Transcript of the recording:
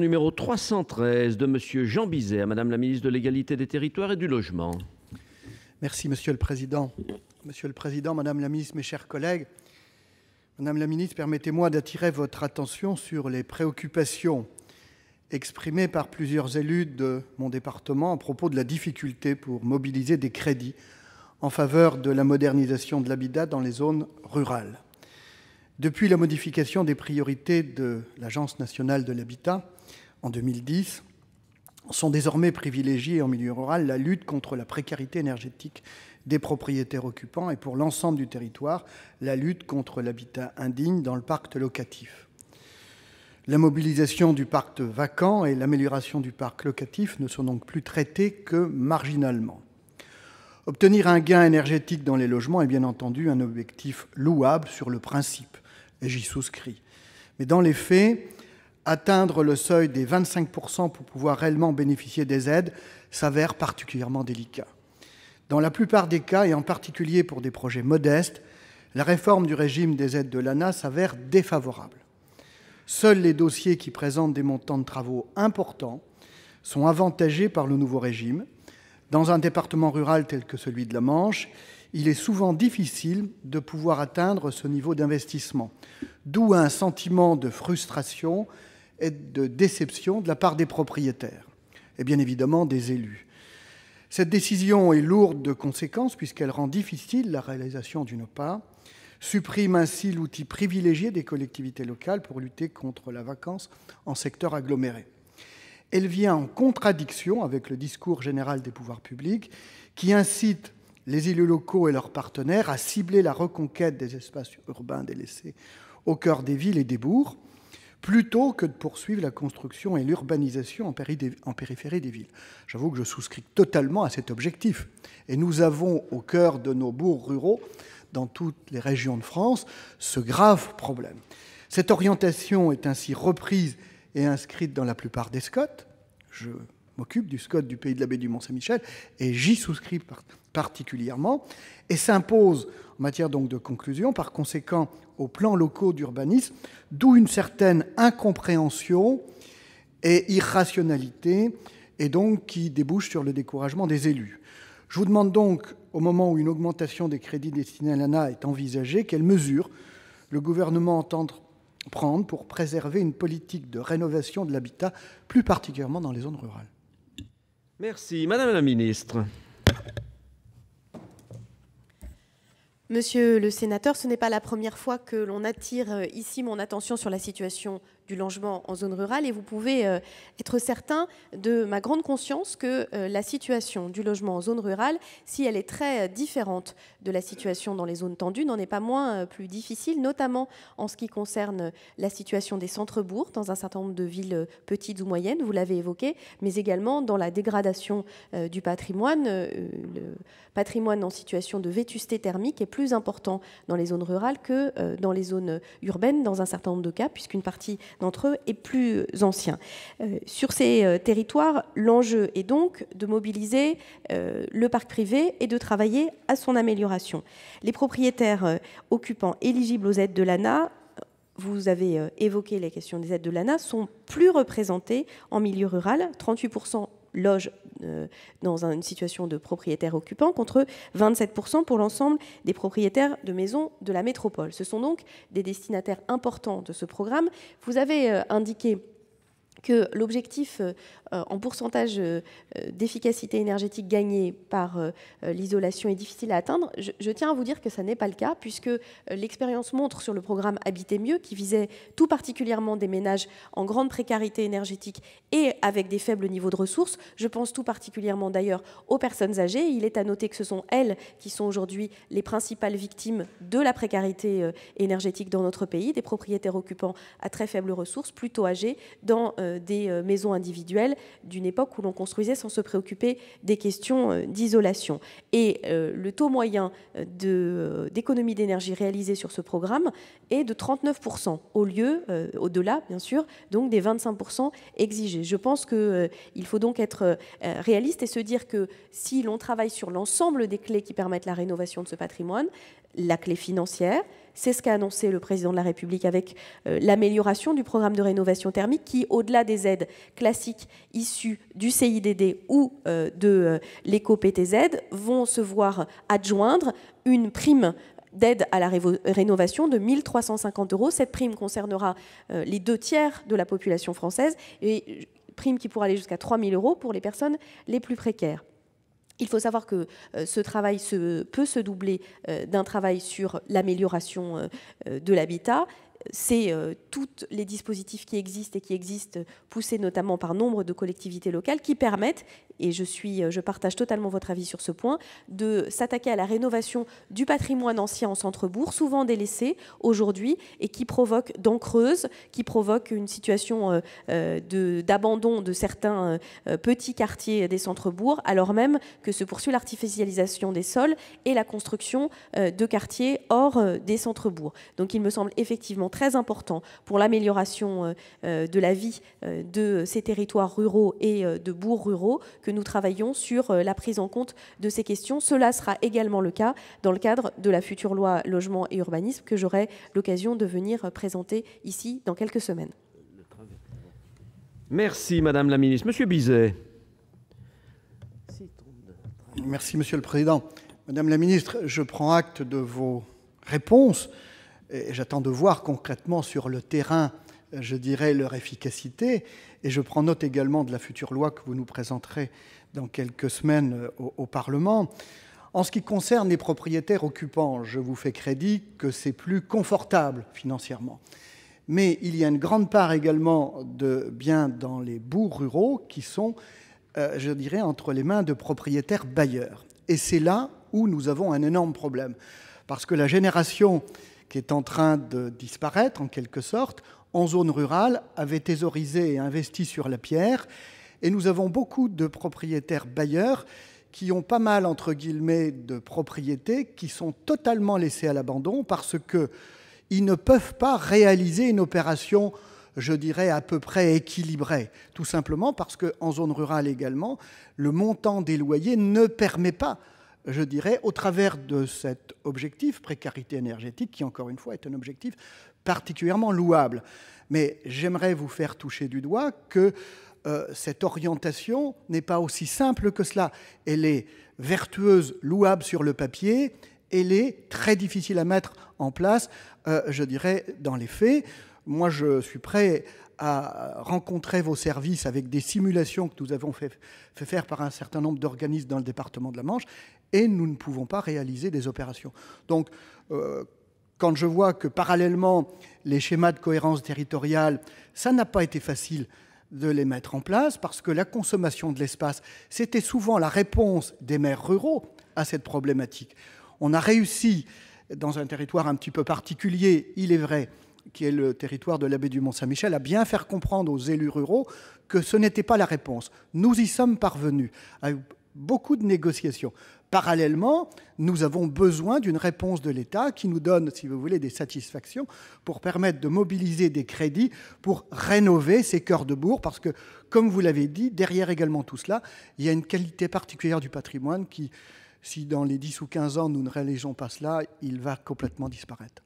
numéro 313 de Monsieur Jean Bizet à Madame la ministre de l'égalité des territoires et du logement. Merci Monsieur le Président. Monsieur le Président, Madame la ministre, mes chers collègues, Madame la ministre, permettez-moi d'attirer votre attention sur les préoccupations exprimées par plusieurs élus de mon département à propos de la difficulté pour mobiliser des crédits en faveur de la modernisation de l'habitat dans les zones rurales. Depuis la modification des priorités de l'Agence nationale de l'habitat, en 2010 sont désormais privilégiées en milieu rural la lutte contre la précarité énergétique des propriétaires occupants et pour l'ensemble du territoire la lutte contre l'habitat indigne dans le parc locatif. La mobilisation du parc vacant et l'amélioration du parc locatif ne sont donc plus traités que marginalement. Obtenir un gain énergétique dans les logements est bien entendu un objectif louable sur le principe, et j'y souscris. Mais dans les faits, atteindre le seuil des 25% pour pouvoir réellement bénéficier des aides s'avère particulièrement délicat. Dans la plupart des cas, et en particulier pour des projets modestes, la réforme du régime des aides de l'ANA s'avère défavorable. Seuls les dossiers qui présentent des montants de travaux importants sont avantagés par le nouveau régime. Dans un département rural tel que celui de la Manche, il est souvent difficile de pouvoir atteindre ce niveau d'investissement, d'où un sentiment de frustration et de déception de la part des propriétaires et bien évidemment des élus. Cette décision est lourde de conséquences puisqu'elle rend difficile la réalisation d'une part, supprime ainsi l'outil privilégié des collectivités locales pour lutter contre la vacance en secteur aggloméré. Elle vient en contradiction avec le discours général des pouvoirs publics qui incite les élus locaux et leurs partenaires à cibler la reconquête des espaces urbains délaissés au cœur des villes et des bourgs, plutôt que de poursuivre la construction et l'urbanisation en, périphérie des villes. J'avoue que je souscris totalement à cet objectif. Et nous avons au cœur de nos bourgs ruraux, dans toutes les régions de France, ce grave problème. Cette orientation est ainsi reprise et inscrite dans la plupart des SCOT. Je m'occupe du SCOT du pays de la Baie du Mont-Saint-Michel, et j'y souscris particulièrement, et s'impose en matière donc de conclusion, par conséquent, aux plans locaux d'urbanisme, d'où une certaine incompréhension et irrationalité, et donc qui débouche sur le découragement des élus. Je vous demande donc, au moment où une augmentation des crédits destinés à l'ANA est envisagée, quelles mesures le gouvernement entend prendre pour préserver une politique de rénovation de l'habitat, plus particulièrement dans les zones rurales. Merci. Madame la ministre. Monsieur le sénateur, ce n'est pas la première fois que l'on attire euh, ici mon attention sur la situation du logement en zone rurale et vous pouvez euh, être certain de ma grande conscience que euh, la situation du logement en zone rurale, si elle est très euh, différente de la situation dans les zones tendues, n'en est pas moins plus difficile, notamment en ce qui concerne la situation des centres-bourgs dans un certain nombre de villes petites ou moyennes, vous l'avez évoqué, mais également dans la dégradation du patrimoine. le patrimoine en situation de vétusté thermique est plus important dans les zones rurales que dans les zones urbaines dans un certain nombre de cas, puisqu'une partie d'entre eux est plus euh, ancien. Euh, sur ces euh, territoires, l'enjeu est donc de mobiliser le parc privé et de travailler à son amélioration. Les propriétaires occupants éligibles aux aides de l'ANA vous avez évoqué la question des aides de l'ANA, sont plus représentés en milieu rural, 38% loge euh, dans une situation de propriétaire occupant contre 27% pour l'ensemble des propriétaires de maisons de la métropole. Ce sont donc des destinataires importants de ce programme. Vous avez euh, indiqué que l'objectif euh, en pourcentage euh, d'efficacité énergétique gagnée par euh, l'isolation est difficile à atteindre, je, tiens à vous dire que ça n'est pas le cas, puisque l'expérience montre sur le programme Habiter mieux, qui visait tout particulièrement des ménages en grande précarité énergétique et avec des faibles niveaux de ressources, je pense tout particulièrement d'ailleurs aux personnes âgées, il est à noter que ce sont elles qui sont aujourd'hui les principales victimes de la précarité énergétique dans notre pays, des propriétaires occupants à très faibles ressources, plutôt âgés, dans euh, des euh, maisons individuelles d'une époque où l'on construisait sans se préoccuper des questions euh, d'isolation. Et le taux moyen d'économie d'énergie réalisé sur ce programme est de 39% au lieu, au-delà bien sûr, donc des 25% exigés. Je pense qu'il faut donc être réaliste et se dire que si l'on travaille sur l'ensemble des clés qui permettent la rénovation de ce patrimoine, la clé financière, c'est ce qu'a annoncé le président de la République avec l'amélioration du programme de rénovation thermique qui, au-delà des aides classiques issues du CIDD ou euh, de euh, l'éco-PTZ, vont se voir adjoindre une prime d'aide à la rénovation de 1350 euros. Cette prime concernera euh, les deux tiers de la population française et prime qui pourra aller jusqu'à 3000 euros pour les personnes les plus précaires. Il faut savoir que ce travail peut se doubler d'un travail sur l'amélioration de l'habitat, c'est euh, tous les dispositifs qui existent et qui existent, poussés notamment par nombre de collectivités locales, qui permettent et je, suis, euh, je partage totalement votre avis sur ce point, de s'attaquer à la rénovation du patrimoine ancien en centre-bourg, souvent délaissé aujourd'hui, et qui provoque d'encreuses, qui provoque une situation euh, euh, d'abandon de, certains petits quartiers des centres-bourgs, alors même que se poursuit l'artificialisation des sols et la construction de quartiers hors des centres-bourgs. Donc il me semble effectivement très important pour l'amélioration de la vie de ces territoires ruraux et de bourgs ruraux que nous travaillons sur euh, la prise en compte de ces questions. Cela sera également le cas dans le cadre de la future loi logement et urbanisme que j'aurai l'occasion de venir euh, présenter ici dans quelques semaines. Merci Madame la Ministre. Monsieur Bizet. Merci Monsieur le Président. Madame la Ministre, je prends acte de vos réponses et j'attends de voir concrètement sur le terrain je dirais, leur efficacité. Et je prends note également de la future loi que vous nous présenterez dans quelques semaines euh, au, Parlement. En ce qui concerne les propriétaires occupants, je vous fais crédit que c'est plus confortable financièrement. Mais il y a une grande part également de biens dans les bourgs ruraux qui sont, euh, je dirais, entre les mains de propriétaires bailleurs. Et c'est là où nous avons un énorme problème. Parce que la génération qui est en train de disparaître, en quelque sorte, en zone rurale avaient thésaurisé et investi sur la pierre. Et nous avons beaucoup de propriétaires bailleurs qui ont pas mal, entre guillemets, de propriétés qui sont totalement laissées à l'abandon parce qu'ils ne peuvent pas réaliser une opération je dirais, à peu près équilibrée, Tout simplement parce qu'en zone rurale également, le montant des loyers ne permet pas, je dirais, au travers de cet objectif, précarité énergétique, qui encore une fois est un objectif particulièrement louable. Mais j'aimerais vous faire toucher du doigt que euh, cette orientation n'est pas aussi simple que cela. Elle est vertueuse, louable sur le papier, elle est très difficile à mettre en place, euh, je dirais, dans les faits. Moi, je suis prêt à rencontrer vos services avec des simulations que nous avons fait, fait faire par un certain nombre d'organismes dans le département de la Manche, et nous ne pouvons pas réaliser des opérations. Donc, euh, quand je vois que parallèlement, les schémas de cohérence territoriale, ça n'a pas été facile de les mettre en place parce que la consommation de l'espace, c'était souvent la réponse des maires ruraux à cette problématique. On a réussi dans un territoire un petit peu particulier, il est vrai, qui est le territoire de l'abbaye du Mont-Saint-Michel, à bien faire comprendre aux élus ruraux que ce n'était pas la réponse. Nous y sommes parvenus beaucoup de négociations. Parallèlement, nous avons besoin d'une réponse de l'État qui nous donne, si vous voulez, des satisfactions pour permettre de mobiliser des crédits pour rénover ces cœurs de bourg, parce que, comme vous l'avez dit, derrière également tout cela, il y a une qualité particulière du patrimoine qui, si dans les 10 ou 15 ans nous ne réalisons pas cela, il va complètement disparaître.